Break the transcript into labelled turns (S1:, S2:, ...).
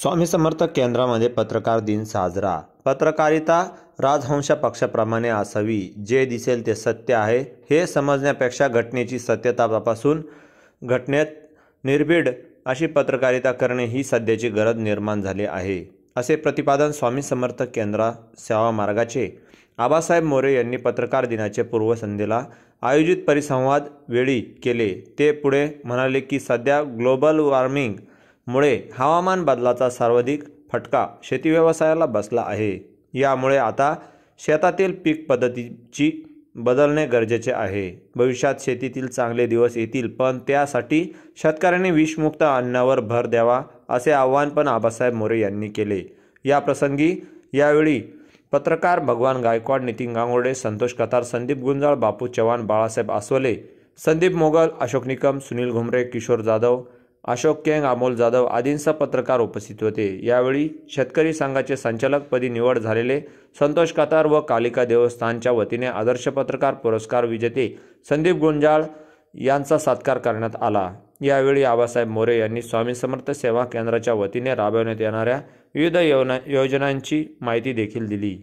S1: स्वामी समर्थ केंद्रामध्ये पत्रकार दिन साजरा पत्रकारिता राजहंश पक्षाप्रमाणे असावी जे दिसेल ते सत्य आहे हे समजण्यापेक्षा घटनेची सत्यता तपासून घटनेत निर्भीड अशी पत्रकारिता करणे ही सध्याची गरज निर्माण झाली आहे असे प्रतिपादन स्वामी समर्थ केंद्रा सेवा मार्गाचे आबासाहेब मोरे यांनी पत्रकार दिनाचे पूर्वसंध्येला आयोजित परिसंवाद वेळी केले ते पुढे म्हणाले की सध्या ग्लोबल वॉर्मिंग मुळे हवामान बदलाचा सर्वाधिक फटका शेती व्यवसायाला बसला आहे यामुळे आता शेतातील पीक पद्धतीची बदलणे गरजेचे आहे भविष्यात शेतीतील चांगले दिवस येतील पण त्यासाठी शेतकऱ्यांनी विषमुक्त अन्नावर भर द्यावा असे आवाहन पण आबासाहेब मोरे यांनी केले या प्रसंगी यावेळी पत्रकार भगवान गायकवाड नितीन गांगोडे संतोष कतार संदीप गुंजाळ बापू चव्हाण बाळासाहेब आसवले संदीप मोगल अशोक निकम सुनील घुमरे किशोर जाधव अशोक केंग अमोल जाधव आदींसह पत्रकार उपस्थित होते यावेळी शेतकरी संघाचे संचालकपदी निवड झालेले संतोष कतार व कालिका देवस्थानच्या वतीने आदर्श पत्रकार पुरस्कार विजेते संदीप गुंजाळ यांचा सत्कार करण्यात आला यावेळी आबासाहेब मोरे यांनी स्वामी समर्थ सेवा केंद्राच्या वतीने राबवण्यात येणाऱ्या विविध योजनांची माहिती देखील दिली